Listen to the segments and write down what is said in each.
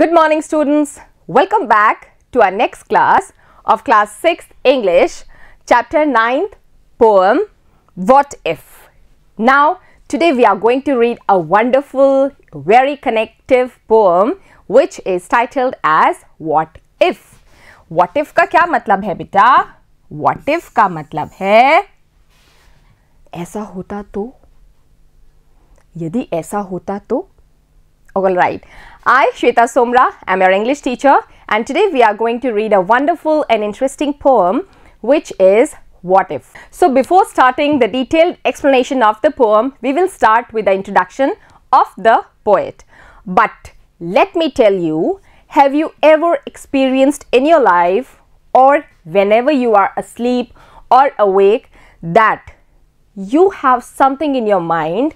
Good morning students. Welcome back to our next class of class 6 English chapter 9th poem What If. Now today we are going to read a wonderful very connective poem which is titled as What If. What If का क्या मतलब है बेटा What If का मतलब है ऐसा होता तो यदि ऐसा होता तो all right. I, Shweta Somra, am your English teacher and today we are going to read a wonderful and interesting poem which is What If. So before starting the detailed explanation of the poem, we will start with the introduction of the poet. But let me tell you, have you ever experienced in your life or whenever you are asleep or awake that you have something in your mind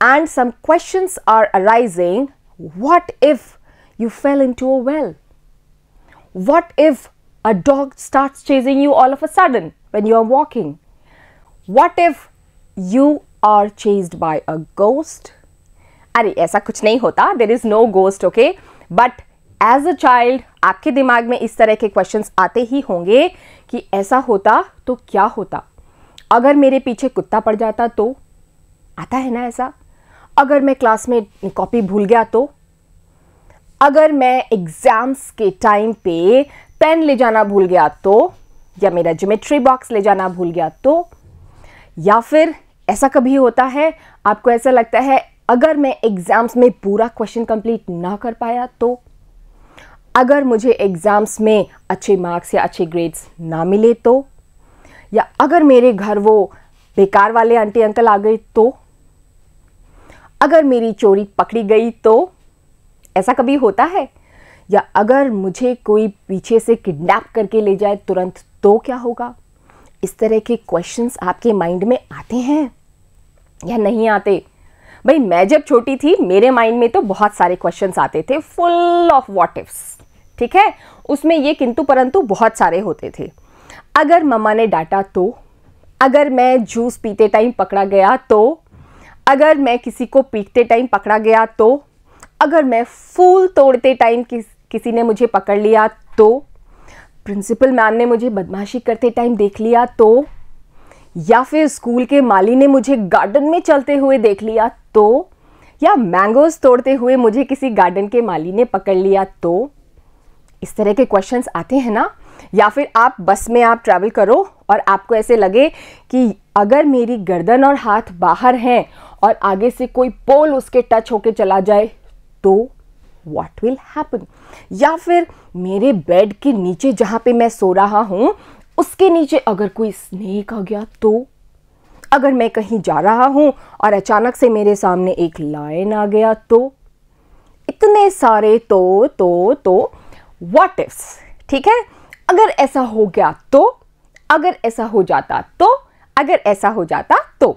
and some questions are arising what if you fell into a well what if a dog starts chasing you all of a sudden when you are walking what if you are chased by a ghost अरे ऐसा कुछ नहीं होता there is no ghost okay but as a child आपके दिमाग में इस तरह के क्वेश्चंस आते ही होंगे कि ऐसा होता तो क्या होता अगर मेरे पीछे कुत्ता पड़ जाता तो आता है ना ऐसा अगर मैं क्लास में कॉपी भूल गया तो अगर मैं एग्ज़ाम्स के टाइम पे पेन ले जाना भूल गया तो या मेरा ज्योमेट्री बॉक्स ले जाना भूल गया तो या फिर ऐसा कभी होता है आपको ऐसा लगता है अगर मैं एग्ज़ाम्स में पूरा क्वेश्चन कंप्लीट ना कर पाया तो अगर मुझे एग्ज़ाम्स में अच्छे मार्क्स या अच्छे ग्रेड्स ना मिले तो या अगर मेरे घर वो बेकार वाले आंटी अंकल आ गए तो अगर मेरी चोरी पकड़ी गई तो ऐसा कभी होता है या अगर मुझे कोई पीछे से किडनैप करके ले जाए तुरंत तो क्या होगा इस तरह के क्वेश्चंस आपके माइंड में आते हैं या नहीं आते भाई मैं जब छोटी थी मेरे माइंड में तो बहुत सारे क्वेश्चंस आते थे फुल ऑफ वॉट इफ्स ठीक है उसमें ये किंतु परंतु बहुत सारे होते थे अगर मम्मा ने डांटा तो अगर मैं जूस पीते टाइम पकड़ा गया तो अगर मैं किसी को पीटते टाइम पकड़ा गया तो अगर मैं फूल तोड़ते टाइम किस किसी ने मुझे पकड़ लिया तो प्रिंसिपल मैम ने मुझे बदमाशी करते टाइम देख लिया तो या फिर स्कूल के माली ने मुझे गार्डन में चलते हुए देख लिया तो या मैंगोज तोड़ते हुए मुझे किसी गार्डन के माली ने पकड़ लिया तो इस तरह के क्वेश्चंस आते हैं ना या फिर आप बस में आप ट्रैवल करो और आपको ऐसे लगे कि अगर मेरी गर्दन और हाथ बाहर हैं और आगे से कोई पोल उसके टच होके चला जाए तो वॉट विल हैपन या फिर मेरे बेड के नीचे जहाँ पे मैं सो रहा हूँ उसके नीचे अगर कोई स्नेक आ गया तो अगर मैं कहीं जा रहा हूँ और अचानक से मेरे सामने एक लायन आ गया तो इतने सारे तो तो तो वॉट इफ्स ठीक है अगर ऐसा हो गया तो अगर ऐसा हो जाता तो अगर ऐसा हो जाता तो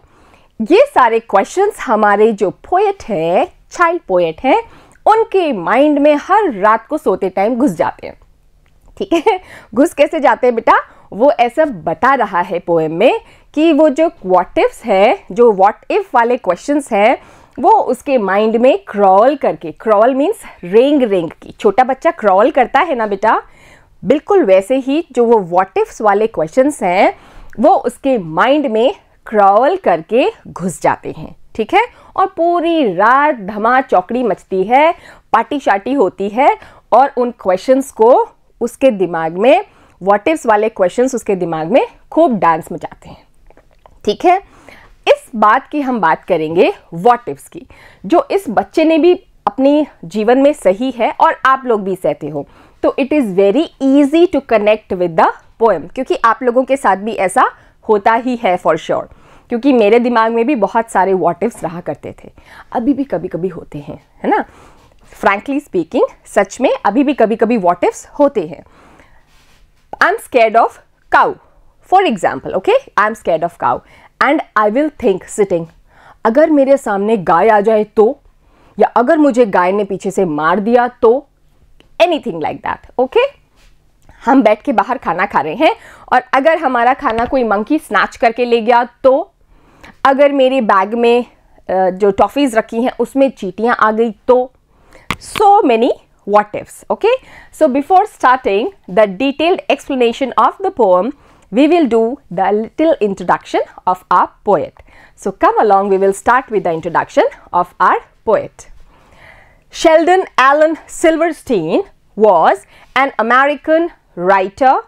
ये सारे क्वेश्चंस हमारे जो पोएट हैं चाइल्ड पोएट हैं उनके माइंड में हर रात को सोते टाइम घुस जाते हैं ठीक है घुस कैसे जाते हैं बेटा वो ऐसा बता रहा है पोएम में कि वो जो इफ्स है जो वॉट इफ वाले क्वेश्चंस हैं वो उसके माइंड में क्रॉल करके क्रॉल मीन्स रेंग रेंग की छोटा बच्चा क्रॉल करता है ना बेटा बिल्कुल वैसे ही जो वो इफ्स वाले क्वेश्चंस हैं वो उसके माइंड में क्रॉल करके घुस जाते हैं ठीक है और पूरी रात धमा चौकड़ी मचती है पार्टी शार्टी होती है और उन क्वेश्चंस को उसके दिमाग में वॉटिप्स वाले क्वेश्चंस उसके दिमाग में खूब डांस मचाते हैं ठीक है इस बात की हम बात करेंगे वॉटिप्स की जो इस बच्चे ने भी अपने जीवन में सही है और आप लोग भी सहते हो तो it is very easy to connect with the poem क्योंकि आप लोगों के साथ भी ऐसा होता ही है फॉर श्योर sure. क्योंकि मेरे दिमाग में भी बहुत सारे वॉटिव्स रहा करते थे अभी भी कभी कभी होते हैं है ना फ्रैंकली स्पीकिंग सच में अभी भी कभी कभी वॉटिव्स होते हैं I am scared of cow for example okay I am scared of cow and I will think sitting अगर मेरे सामने गाय आ जाए तो या अगर मुझे गाय ने पीछे से मार दिया तो एनीथिंग लाइक दैट ओके हम बैठ के बाहर खाना खा रहे हैं और अगर हमारा खाना कोई मंकी स्नैच करके ले गया तो अगर मेरे बैग में जो टॉफ़ीज़ रखी हैं उसमें चीटियां आ गई तो so many what ifs okay so before starting the detailed explanation of the poem we will do the little introduction of our poet so come along we will start with the introduction of our poet Sheldon Allan Silverstein was an American writer,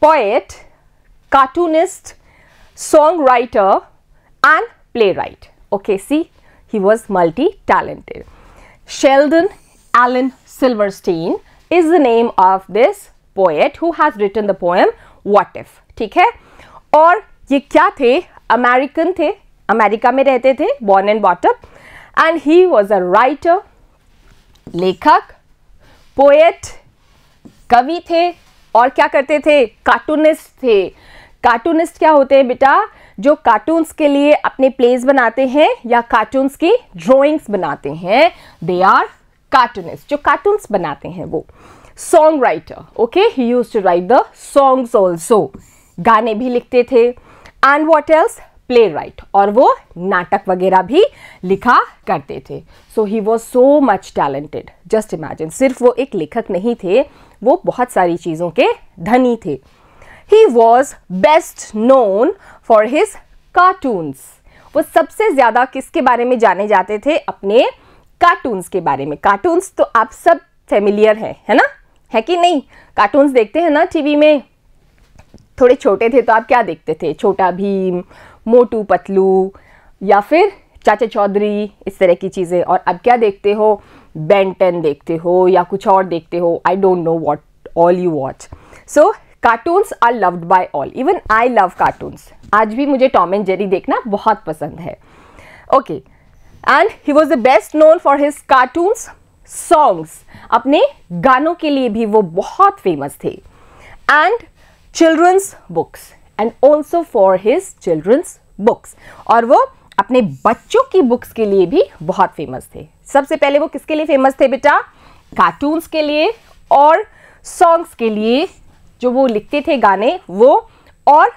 poet, cartoonist, songwriter and playwright. Okay, see he was multi-talented. Sheldon Allen Silverstein is the name of this poet who has written the poem What If. ठीक है और ये क्या थे American थे America में रहते थे born and brought up and he was a writer लेखक poet. कवि थे और क्या करते थे कार्टूनिस्ट थे कार्टूनिस्ट क्या होते हैं बेटा जो कार्टून्स के लिए अपने प्लेस बनाते हैं या कार्टून्स की ड्राइंग्स बनाते हैं दे आर कार्टूनिस्ट जो कार्टून्स बनाते हैं वो song writer okay he use to write the songs also गाने भी लिखते थे and what else playwright और वो नाटक वगैरह भी लिखा करते थे सो ही वॉज सो मच टैलेंटेड जस्ट इमेजिन सिर्फ वो एक लेखक नहीं थे वो बहुत सारी चीज़ों के धनी थे he was best known for his cartoons वो सबसे ज़्यादा किसके बारे में जाने जाते थे अपने कार्टून्स के बारे में कार्टून्स तो आप सब फेमिलियर हैं है ना है कि नहीं कार्टून्स देखते हैं ना टीवी में थोड़े छोटे थे तो आप क्या देखते थे छोटा भीम मोटू पतलू या फिर चाचा चौधरी इस तरह की चीज़ें और अब क्या देखते हो बेंटन देखते हो या कुछ और देखते हो I don't know what all you watch so cartoons are loved by all even I love cartoons आज भी मुझे टॉम एंड जेरी देखना बहुत पसंद है okay and he was the best known for his cartoons songs अपने गानों के लिए भी वो बहुत फेमस थे and children's books and also for his children's books और वो अपने बच्चों की बुक्स के लिए भी बहुत फेमस थे सबसे पहले वो किसके लिए फेमस थे बेटा कार्टून्स के लिए और सॉन्ग्स के लिए जो वो लिखते थे गाने वो और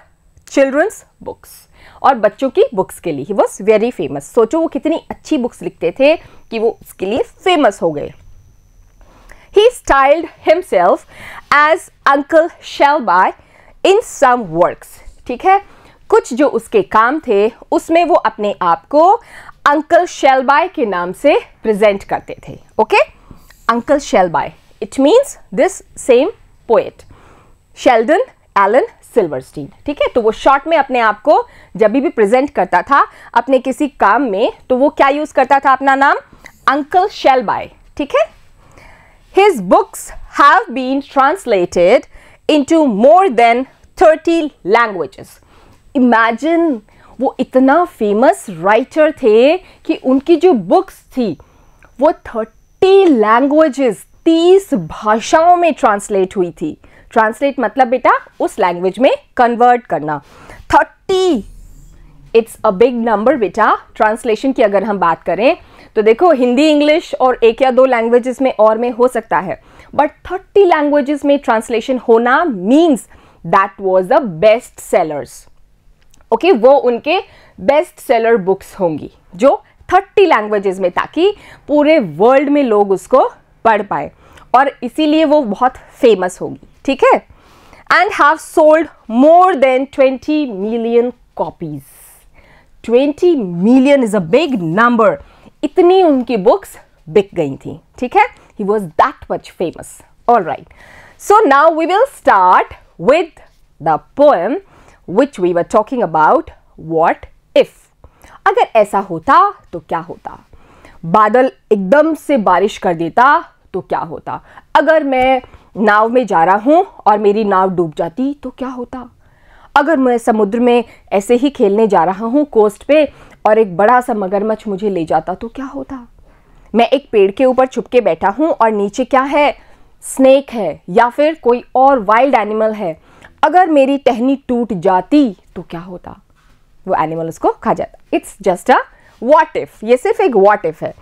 चिल्ड्रंस बुक्स और बच्चों की बुक्स के लिए ही वॉज वेरी फेमस सोचो वो कितनी अच्छी बुक्स लिखते थे कि वो उसके लिए फेमस हो गए he styled himself as uncle Shelby in some works ठीक है कुछ जो उसके काम थे उसमें वो अपने आप को अंकल शेलबाय के नाम से प्रेजेंट करते थे okay uncle Shelby it means this same poet Sheldon Allan Silverstein ठीक है तो वो शॉर्ट में अपने आप को जब भी प्रेजेंट करता था अपने किसी काम में तो वो क्या यूज़ करता था अपना नाम अंकल शेलबाय ठीक है books have been translated into more than thirty languages imagine वो इतना फेमस राइटर थे कि उनकी जो बुक्स थी वो थर्टी लैंग्वेजेस तीस भाषाओं में ट्रांसलेट हुई थी ट्रांसलेट मतलब बेटा उस लैंग्वेज में कन्वर्ट करना thirty it's a big number बेटा ट्रांसलेशन की अगर हम बात करें तो देखो हिंदी इंग्लिश और एक या दो लैंग्वेजेस में और में हो सकता है बट थर्टी लैंग्वेजेस में ट्रांसलेशन होना means that was the best sellers okay वो उनके बेस्ट सेलर बुक्स होंगी जो थर्टी लैंग्वेजेस में ताकि पूरे वर्ल्ड में लोग उसको पढ़ पाए और इसीलिए वो बहुत फेमस होगी ठीक है and have sold more than twenty million copies twenty million is a big number इतनी उनकी बुक्स बिक गई थी ठीक है he was that much famous all right so now we will start with the poem which we were talking about what if अगर ऐसा होता तो क्या होता बादल एकदम से बारिश कर देता तो क्या होता अगर मैं नाव में जा रहा हूँ और मेरी नाव डूब जाती तो क्या होता अगर मैं समुद्र में ऐसे ही खेलने जा रहा हूँ कोस्ट पे और एक बड़ा सा मगरमच्छ मुझे ले जाता तो क्या होता मैं एक पेड़ के ऊपर छुप के बैठा हूँ और नीचे क्या है स्नेक है या फिर कोई और वाइल्ड एनिमल है अगर मेरी टहनी टूट जाती तो क्या होता वो एनिमल उसको खा जाता it's just a what if ये सिर्फ एक वॉट इफ है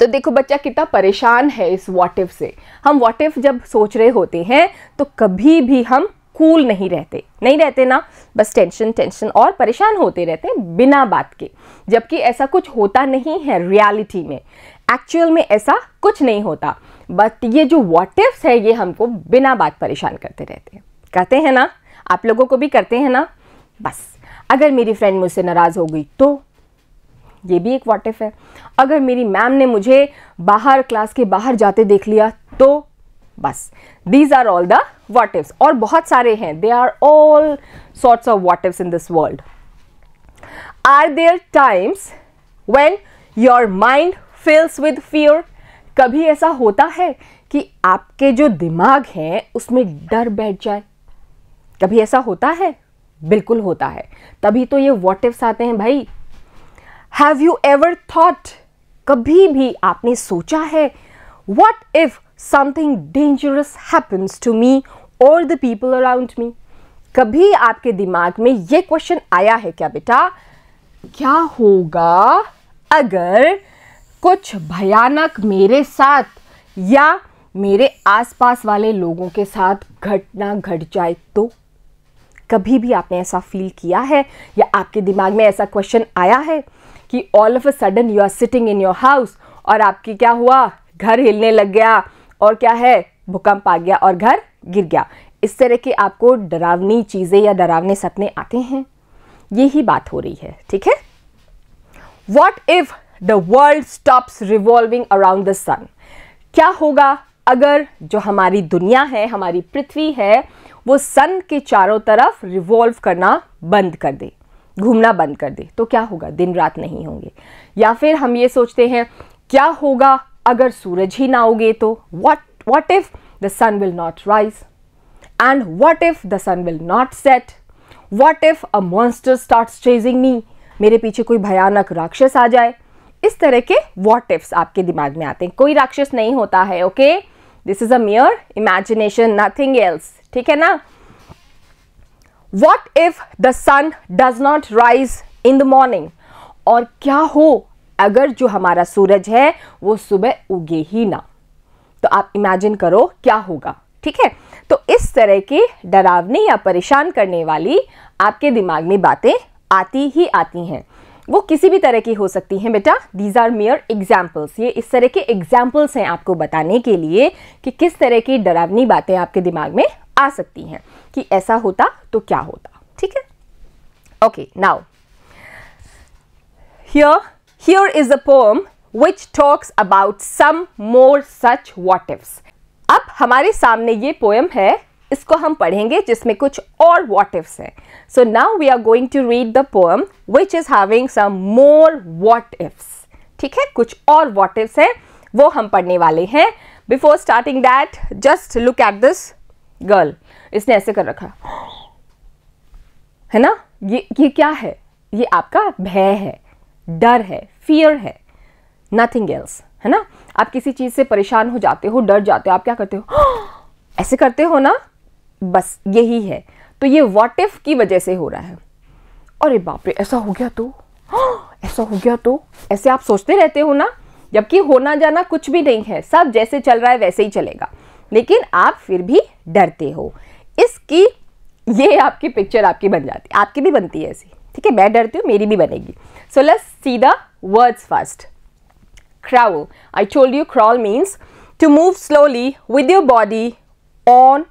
तो देखो बच्चा कितना परेशान है इस वॉट इफ से हम वॉट इफ जब सोच रहे होते हैं तो कभी भी हम कूल cool नहीं रहते नहीं रहते ना बस टेंशन टेंशन और परेशान होते रहते हैं बिना बात के जबकि ऐसा कुछ होता नहीं है रियलिटी में एक्चुअल में ऐसा कुछ नहीं होता बट ये जो वॉटिफ्स है ये हमको बिना बात परेशान करते रहते हैं करते हैं ना आप लोगों को भी करते हैं ना बस अगर मेरी फ्रेंड मुझसे नाराज़ हो गई तो ये भी एक वाटिफ है अगर मेरी मैम ने मुझे बाहर क्लास के बाहर जाते देख लिया तो बस these are all the what ifs और बहुत सारे हैं they are all sorts of what ifs in this world are there times when your mind fills with fear कभी ऐसा होता है कि आपके जो दिमाग है उसमें डर बैठ जाए कभी ऐसा होता है बिल्कुल होता है तभी तो ये वॉटिव्स आते हैं भाई हैव यू एवर थॉट कभी भी आपने सोचा है what if something dangerous happens to me और द पीपल अराउंड मी कभी आपके दिमाग में ये क्वेश्चन आया है क्या बेटा क्या होगा अगर कुछ भयानक मेरे साथ या मेरे आसपास वाले लोगों के साथ घटना घट गट जाए तो कभी भी आपने ऐसा फील किया है या आपके दिमाग में ऐसा क्वेश्चन आया है कि all of a sudden you are sitting in your house और आपकी क्या हुआ घर हिलने लग गया और क्या है भूकंप आ गया और घर गिर गया इस तरह के आपको डरावनी चीज़ें या डरावने सपने आते हैं यही बात हो रही है ठीक है what if the world stops revolving around the sun क्या होगा अगर जो हमारी दुनिया है हमारी पृथ्वी है वो सन के चारों तरफ रिवॉल्व करना बंद कर दे घूमना बंद कर दे तो क्या होगा दिन रात नहीं होंगे या फिर हम ये सोचते हैं क्या होगा अगर सूरज ही ना उगे तो what what if the sun will not rise and what if the sun will not set what if a monster start chasing me मेरे पीछे कोई भयानक राक्षस आ जाए इस तरह के वॉट इफ्स आपके दिमाग में आते हैं कोई राक्षस नहीं होता है okay this is your imagination nothing else ठीक है ना what if the sun does not rise in the morning और क्या हो अगर जो हमारा सूरज है वो सुबह उगे ही ना तो आप इमेजिन करो क्या होगा ठीक है तो इस तरह के डरावनी या परेशान करने वाली आपके दिमाग में बातें आती ही आती हैं वो किसी भी तरह की हो सकती हैं बेटा दीज आर मेयर एग्जाम्पल्स ये इस तरह के एग्जाम्पल्स हैं आपको बताने के लिए कि किस तरह की डरावनी बातें आपके दिमाग में आ सकती हैं कि ऐसा होता तो क्या होता ठीक है okay now here here is a poem which talks about some more such what अब हमारे सामने ये पोएम है इसको हम पढ़ेंगे जिसमें कुछ और वॉट इफ्स हैं so now we are going to read the poem which is having some more what ifs ठीक है कुछ और वॉट इफ्स हैं वो हम पढ़ने वाले हैं before starting that just look at this girl इसने ऐसे कर रखा है ना ये ये क्या है ये आपका भय है डर है फियर है नथिंग एल्स है ना आप किसी चीज़ से परेशान हो जाते हो डर जाते हो आप क्या करते हो ऐसे करते हो ना बस यही है तो ये वॉट इफ की वजह से हो रहा है अरे बाप रे ऐसा हो गया तो हाँ, ऐसा हो गया तो ऐसे आप सोचते रहते हो ना जबकि होना जाना कुछ भी नहीं है सब जैसे चल रहा है वैसे ही चलेगा लेकिन आप फिर भी डरते हो इसकी ये आपकी पिक्चर आपकी बन जाती है आपकी भी बनती है ऐसी ठीक है मैं डरती हूँ मेरी भी बनेगी so let's see the words first crawl I told you crawl means to move slowly with your body on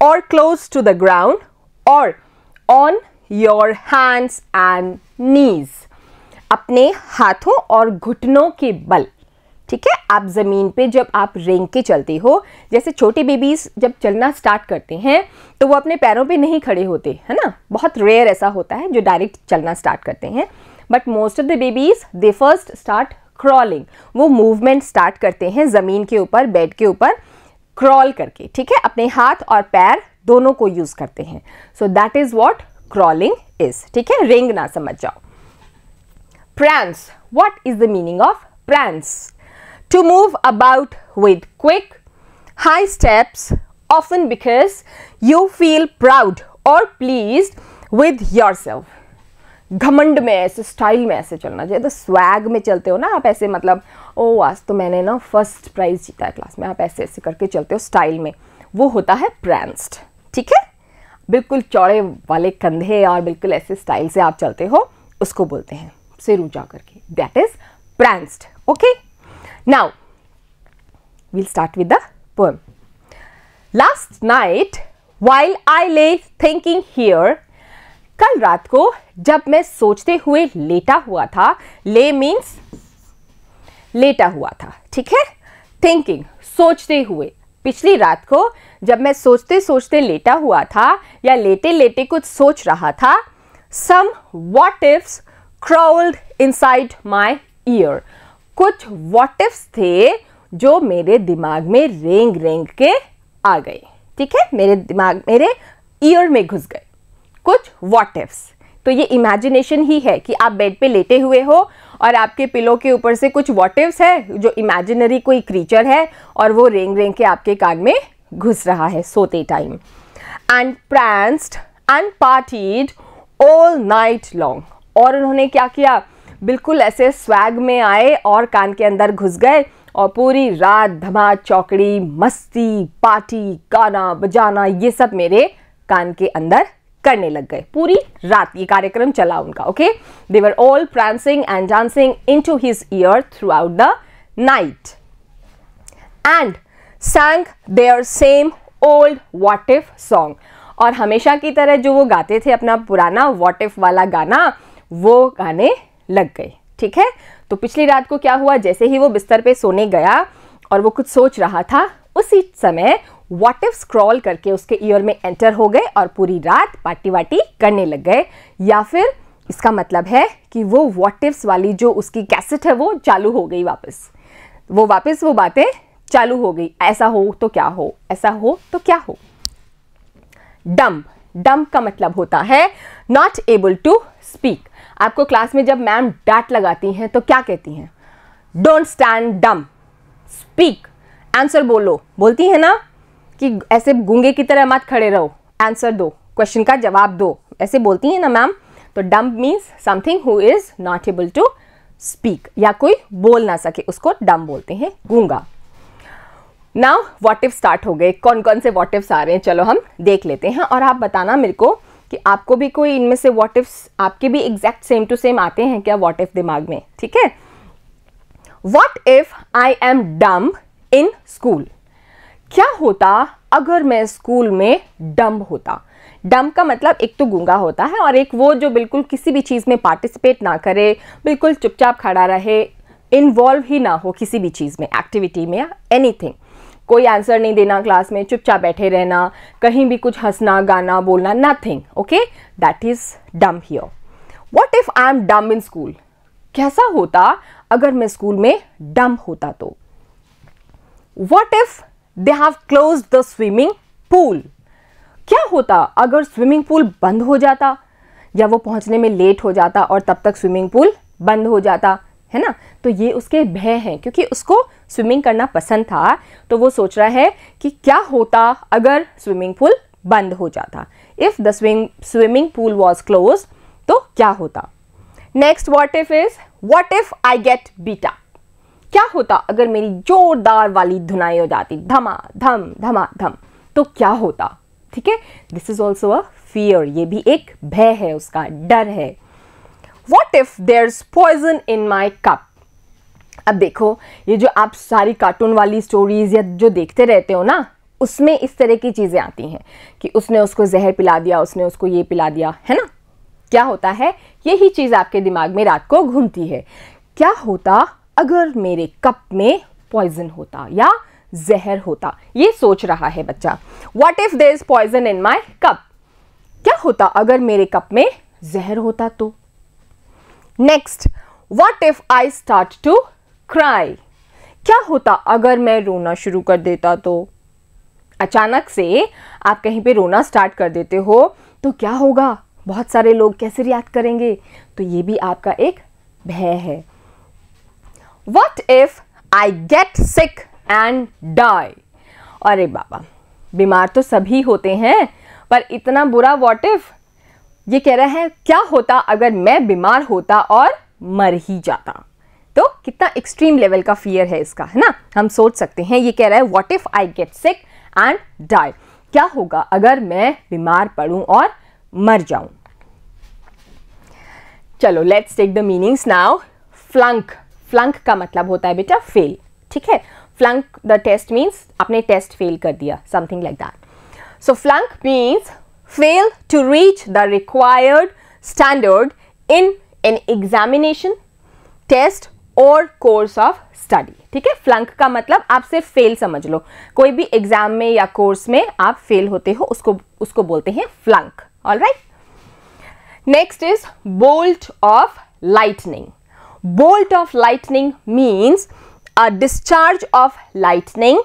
or close to the ground or on your hands and knees अपने हाथों और घुटनों के बल ठीक है आप ज़मीन पे जब आप रेंग के चलते हो जैसे छोटे बेबीज़ जब चलना स्टार्ट करते हैं तो वो अपने पैरों पे नहीं खड़े होते है ना बहुत रेयर ऐसा होता है जो डायरेक्ट चलना स्टार्ट करते हैं but most of the babies they first start crawling वो मूवमेंट स्टार्ट करते हैं ज़मीन के ऊपर बेड के ऊपर क्रॉल करके ठीक है अपने हाथ और पैर दोनों को यूज करते हैं so that is what crawling is ठीक है रिंग ना समझ जाओ prance what is the meaning of prance to move about with quick high steps often because you feel proud or pleased with yourself घमंड में ऐसे स्टाइल में ऐसे चलना चाहिए तो स्वैग में चलते हो ना आप ऐसे मतलब ओ आज तो मैंने ना फर्स्ट प्राइज़ जीता है क्लास में आप ऐसे ऐसे करके चलते हो स्टाइल में वो होता है प्रैंस्ड ठीक है बिल्कुल चौड़े वाले कंधे और बिल्कुल ऐसे स्टाइल से आप चलते हो उसको बोलते हैं सिर ऊंचा करके that is pranced okay now we'll start with the poem last night while I lay thinking here कल रात को जब मैं सोचते हुए लेटा हुआ था ले मीन्स लेटा हुआ था ठीक है थिंकिंग सोचते हुए पिछली रात को जब मैं सोचते सोचते लेटा हुआ था या लेटे लेटे कुछ सोच रहा था some what ifs inside my ear कुछ वॉट इफ्स थे जो मेरे दिमाग में रेंग रेंग के आ गए ठीक है मेरे दिमाग मेरे ईयर में घुस गए कुछ वॉट इफ्स तो ये इमेजिनेशन ही है कि आप बेड पे लेटे हुए हो और आपके पिलो के ऊपर से कुछ वॉटिवस है जो इमेजिनरी कोई क्रीचर है और वो रेंग रेंग के आपके कान में घुस रहा है सोते time and pranced and partied all night long और उन्होंने क्या किया बिल्कुल ऐसे स्वैग में आए और कान के अंदर घुस गए और पूरी रात धमा चौकड़ी मस्ती पार्टी गाना बजाना ये सब मेरे कान के अंदर करने लग गए पूरी रात ये कार्यक्रम चला उनका okay they were all prancing and dancing into his ear throughout the night and sang their same old what if song और हमेशा की तरह जो वो गाते थे अपना पुराना वॉट इफ वाला गाना वो गाने लग गए ठीक है तो पिछली रात को क्या हुआ जैसे ही वो बिस्तर पे सोने गया और वो कुछ सोच रहा था उसी समय वॉट इफ स्क्रॉल करके उसके ईयर में एंटर हो गए और पूरी रात पार्टी वार्टी करने लग गए या फिर इसका मतलब है कि वो वॉट इफ्स वाली जो उसकी कैसेट है वो चालू हो गई वापस वो वापस वो बातें चालू हो गई ऐसा हो तो क्या हो ऐसा हो तो क्या हो डम डम का मतलब होता है नॉट एबल टू स्पीक आपको क्लास में जब मैम डांट लगाती हैं तो क्या कहती हैं don't stand dumb speak answer बोलो बोलती है ना कि ऐसे गूंगे की तरह मत खड़े रहो आंसर दो क्वेश्चन का जवाब दो ऐसे बोलती हैं ना मैम तो dumb means something who is not able to speak या कोई बोल ना सके उसको डम बोलते हैं गूंगा नाउ वॉट इफ स्टार्ट हो गए कौन कौन से वॉट इफ्स आ रहे हैं चलो हम देख लेते हैं और आप बताना मेरे को कि आपको भी कोई इनमें से वॉट इफ्स आपके भी एग्जैक्ट सेम टू सेम आते हैं क्या वॉट इफ दिमाग में ठीक है what if I am dumb in school क्या होता अगर मैं स्कूल में डम्ब होता डम्ब का मतलब एक तो गूंगा होता है और एक वो जो बिल्कुल किसी भी चीज़ में पार्टिसिपेट ना करे बिल्कुल चुपचाप खड़ा रहे इन्वॉल्व ही ना हो किसी भी चीज़ में एक्टिविटी में या एनी कोई आंसर नहीं देना क्लास में चुपचाप बैठे रहना कहीं भी कुछ हंसना गाना बोलना nothing okay that is dumb here what if I am dumb in school कैसा होता अगर मैं स्कूल में डम होता तो what if they have close the swimming pool क्या होता अगर स्विमिंग पूल बंद हो जाता या वो पहुंचने में लेट हो जाता और तब तक स्विमिंग पूल बंद हो जाता है ना तो ये उसके भय हैं क्योंकि उसको स्विमिंग करना पसंद था तो वो सोच रहा है कि क्या होता अगर स्विमिंग पूल बंद हो जाता if the swim swimming pool was close तो क्या होता next what if is what if I get beat क्या होता अगर मेरी जोरदार वाली धुनाई हो जाती धमा धम धमा धम तो क्या होता ठीक है this is also a fear ये भी एक भय है उसका डर है what if there poison in my cup अब देखो ये जो आप सारी कार्टून वाली स्टोरीज या जो देखते रहते हो ना उसमें इस तरह की चीज़ें आती हैं कि उसने उसको जहर पिला दिया उसने उसको ये पिला दिया है ना क्या होता है यही चीज़ आपके दिमाग में रात को घूमती है क्या होता अगर मेरे कप में पॉइजन होता या जहर होता ये सोच रहा है बच्चा what if there is poison in my cup क्या होता अगर मेरे कप में जहर होता तो next what if I start to cry क्या होता अगर मैं रोना शुरू कर देता तो अचानक से आप कहीं पे रोना स्टार्ट कर देते हो तो क्या होगा बहुत सारे लोग कैसे रियाक्ट करेंगे तो ये भी आपका एक भय है what if I get sick and die अरे बाबा बीमार तो सभी होते हैं पर इतना बुरा वॉट इफ ये कह रहा है क्या होता अगर मैं बीमार होता और मर ही जाता तो कितना एक्सट्रीम लेवल का फियर है इसका है ना हम सोच सकते हैं ये कह रहा है what if I get sick and die क्या होगा अगर मैं बीमार पड़ूं और मर जाऊं चलो let's take the meanings now flunk flunk का मतलब होता है बेटा फेल ठीक है फ्लंक द टेस्ट मीन्स आपने टेस्ट फेल कर दिया something like that so flunk means fail to reach the required standard in an examination test or course of study ठीक है फ्लंक का मतलब आप सिर्फ फेल समझ लो कोई भी एग्जाम में या कोर्स में आप फेल होते हो उसको उसको बोलते हैं flunk all right next is bolt of lightning bolt of lightning means a discharge of lightning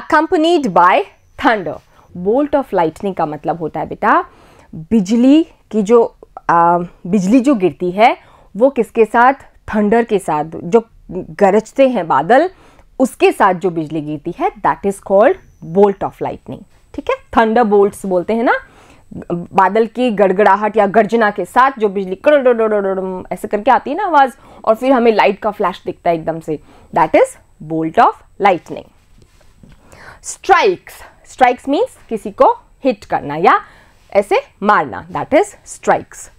accompanied by thunder bolt of lightning का मतलब होता है बेटा बिजली की जो आ, बिजली जो गिरती है वो किसके साथ थंडर के साथ जो गरजते हैं बादल उसके साथ जो बिजली गिरती है that is called bolt of lightning ठीक है थंडर बोल्ट बोलते हैं ना बादल की गड़गड़ाहट या गर्जना के साथ जो बिजली ऐसे करके आती है ना आवाज़ और फिर हमें लाइट का फ्लैश दिखता है एकदम से that is bolt of lightning strikes strikes means किसी को हिट करना या ऐसे मारना that is strikes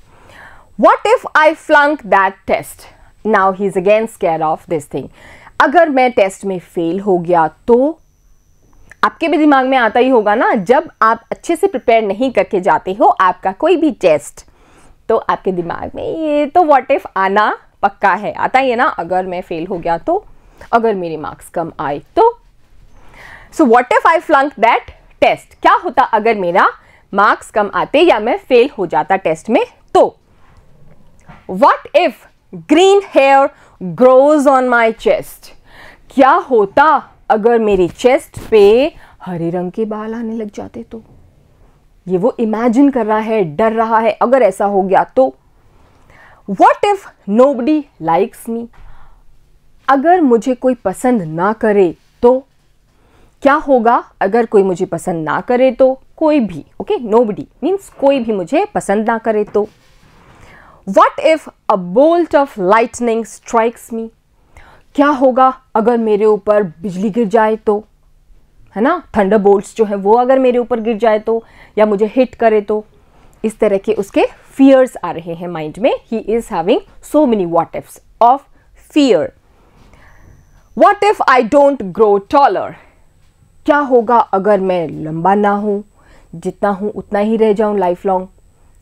what if I flunk that test now he is again scare of this thing अगर मैं टेस्ट में फेल हो गया तो आपके भी दिमाग में आता ही होगा ना जब आप अच्छे से प्रिपेयर नहीं करके जाते हो आपका कोई भी टेस्ट तो आपके दिमाग में ये तो वॉट इफ़ आना पक्का है आता ही है ना अगर मैं फेल हो गया तो अगर मेरे मार्क्स कम आए तो so what if I flunk that test क्या होता अगर मेरा मार्क्स कम आते या मैं फेल हो जाता टेस्ट में तो what if green hair grows on my chest क्या होता अगर मेरी चेस्ट पे हरे रंग के बाल आने लग जाते तो ये वो इमेजिन कर रहा है डर रहा है अगर ऐसा हो गया तो what if nobody likes me अगर मुझे कोई पसंद ना करे तो क्या होगा अगर कोई मुझे पसंद ना करे तो कोई भी ओके नो बडी मीन्स कोई भी मुझे पसंद ना करे तो what if a bolt of lightning strikes me क्या होगा अगर मेरे ऊपर बिजली गिर जाए तो है ना थंडर बोल्ट्स जो है वो अगर मेरे ऊपर गिर जाए तो या मुझे हिट करे तो इस तरह के उसके फियर्स आ रहे हैं माइंड में he is having so many what ifs of fear what if I don't grow taller क्या होगा अगर मैं लंबा ना हूं जितना हूं उतना ही रह जाऊं लाइफ लॉन्ग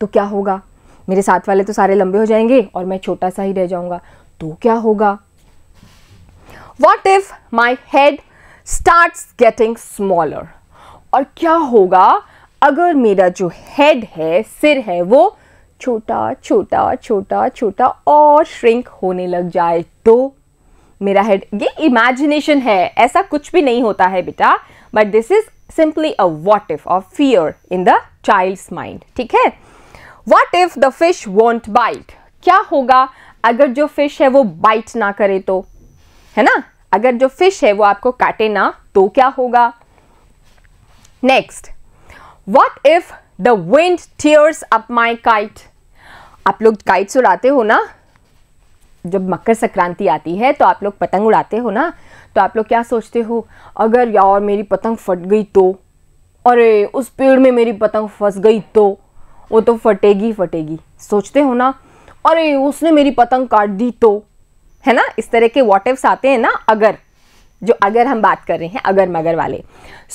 तो क्या होगा मेरे साथ वाले तो सारे लंबे हो जाएंगे और मैं छोटा सा ही रह जाऊंगा तो क्या होगा what if my head start getting smaller और क्या होगा अगर मेरा जो हेड है सिर है वो छोटा छोटा छोटा छोटा और श्रिंक होने लग जाए तो मेरा हेड ये इमेजिनेशन है ऐसा कुछ भी नहीं होता है बेटा but this is simply a what if of fear in the child mind ठीक है what if the fish won't bite क्या होगा अगर जो फिश है वो बाइट ना करे तो है ना अगर जो फिश है वो आपको काटे ना तो क्या होगा next what if the wind tears up my kite आप लोग काइट्स उड़ाते हो ना जब मकर संक्रांति आती है तो आप लोग पतंग उड़ाते हो ना तो आप लोग क्या सोचते हो अगर यार मेरी पतंग फट गई तो अरे उस पेड़ में मेरी पतंग फंस गई तो वो तो फटेगी फटेगी सोचते हो ना अरे उसने मेरी पतंग काट दी तो है ना इस तरह के वॉट इफ्स आते हैं ना अगर जो अगर हम बात कर रहे हैं अगर मगर वाले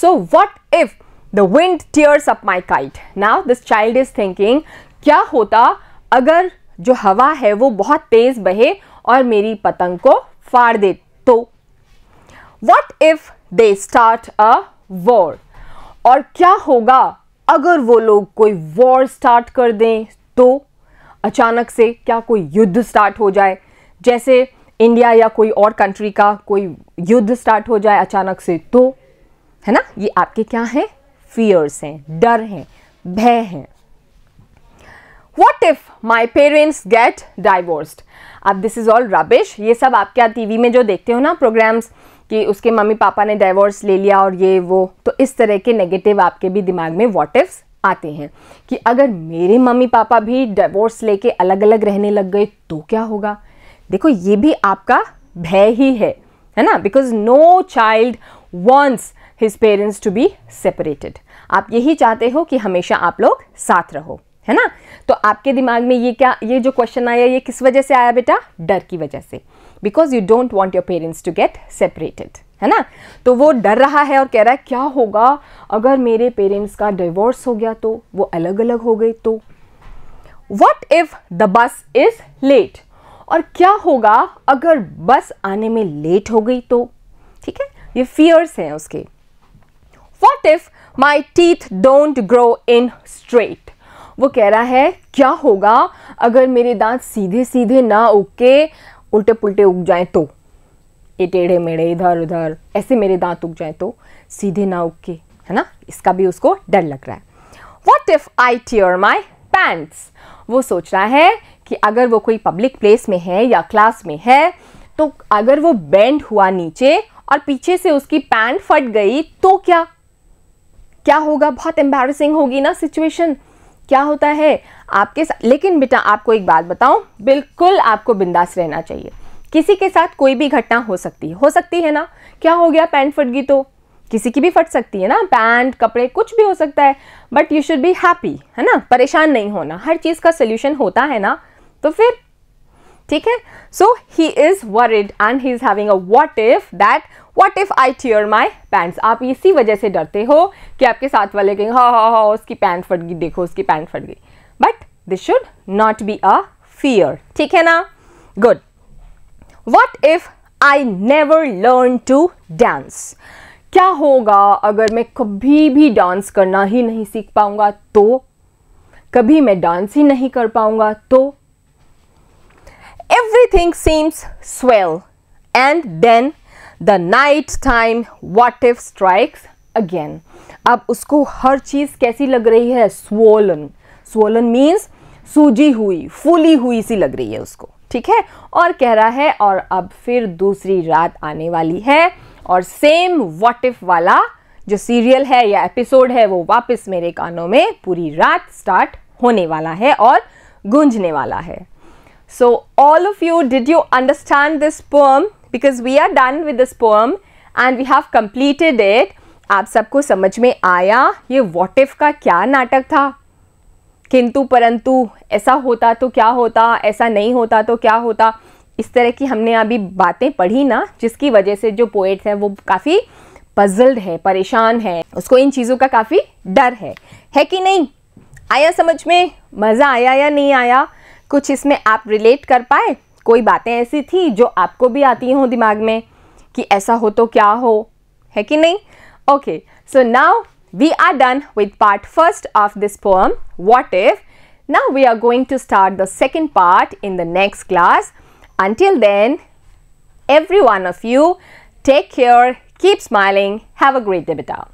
so what if the wind tears up my kite now this child is thinking क्या होता अगर जो हवा है वो बहुत तेज बहे और मेरी पतंग को फाड़ दे तो what if they start a war और क्या होगा अगर वो लोग कोई वॉर स्टार्ट कर दें तो अचानक से क्या कोई युद्ध स्टार्ट हो जाए जैसे इंडिया या कोई और कंट्री का कोई युद्ध स्टार्ट हो जाए अचानक से तो है ना ये आपके क्या हैं फियर्स हैं डर हैं भय हैं what if my parents get divorced अब दिस इज ऑल रबिश ये सब आप क्या टीवी में जो देखते हो ना प्रोग्राम्स कि उसके मम्मी पापा ने डाइवोर्स ले लिया और ये वो तो इस तरह के नेगेटिव आपके भी दिमाग में वॉट इफ्स आते हैं कि अगर मेरे मम्मी पापा भी डाइवोर्स लेके अलग अलग रहने लग गए तो क्या होगा देखो ये भी आपका भय ही है है ना because no child wants his parents to be separated आप यही चाहते हो कि हमेशा आप लोग साथ रहो है ना तो आपके दिमाग में ये क्या ये जो क्वेश्चन आया ये किस वजह से आया बेटा डर की वजह से because you don't want your parents to get separated है ना तो वो डर रहा है और कह रहा है क्या होगा अगर मेरे पेरेंट्स का डिवोर्स हो गया तो वो अलग अलग हो गई तो what if the bus is late और क्या होगा अगर बस आने में लेट हो गई तो ठीक है ये फियर्स हैं उसके what if my teeth don't grow in straight वो कह रहा है क्या होगा अगर मेरे दांत सीधे सीधे ना उग के उल्टे पुलटे उग जाएं तो ये टेढ़े मेढ़े इधर उधर ऐसे मेरे दांत उग जाएं तो सीधे ना उग के है ना इसका भी उसको डर लग रहा है what if I tear my pants वो सोचना है कि अगर वो कोई पब्लिक प्लेस में है या क्लास में है तो अगर वो बेंड हुआ नीचे और पीछे से उसकी पैंट फट गई तो क्या क्या होगा बहुत एम्बेरसिंग होगी ना सिचुएशन क्या होता है आपके साथ लेकिन बेटा आपको एक बात बताऊं बिल्कुल आपको बिंदास रहना चाहिए किसी के साथ कोई भी घटना हो सकती है हो सकती है ना क्या हो गया पैंट फट गई तो किसी की भी फट सकती है ना पैंट कपड़े कुछ भी हो सकता है but you should be happy है ना परेशान नहीं होना हर चीज़ का सोल्यूशन होता है ना तो फिर ठीक है so he is worried and he is having a what if that what if I tear my pants आप इसी वजह से डरते हो कि आपके साथ वाले कहेंगे हा हा हा उसकी पैंट फट गई देखो उसकी पैंट फट गई but this should not be a fear ठीक है ना good what if I never learn to dance क्या होगा अगर मैं कभी भी डांस करना ही नहीं सीख पाऊंगा तो कभी मैं डांस ही नहीं कर पाऊंगा तो thing seems swell and then the night time what if strikes again अब उसको हर चीज़ कैसी लग रही है स्वोलन स्वोलन मीन्स सूजी हुई फूली हुई सी लग रही है उसको ठीक है और कह रहा है और अब फिर दूसरी रात आने वाली है और सेम वॉट इफ वाला जो सीरियल है या एपिसोड है वो वापस मेरे कानों में पूरी रात स्टार्ट होने वाला है और गूंजने वाला है so all of you did you understand this poem because we are done with this poem and we have completed it आप सबको समझ में आया ये वॉट इफ का क्या नाटक था किंतु परंतु ऐसा होता तो क्या होता ऐसा नहीं होता तो क्या होता इस तरह की हमने अभी बातें पढ़ी ना जिसकी वजह से जो पोएट है वो काफ़ी पजल्ड है परेशान है उसको इन चीज़ों का काफ़ी डर है है कि नहीं आया समझ में मज़ा आया या नहीं आया कुछ इसमें आप रिलेट कर पाए कोई बातें ऐसी थी जो आपको भी आती हों दिमाग में कि ऐसा हो तो क्या हो है कि नहीं okay so now we are done with part first of this poem what if now we are going to start the second part in the next class Until then, every one of you, take care, keep smiling, have a great day, beta.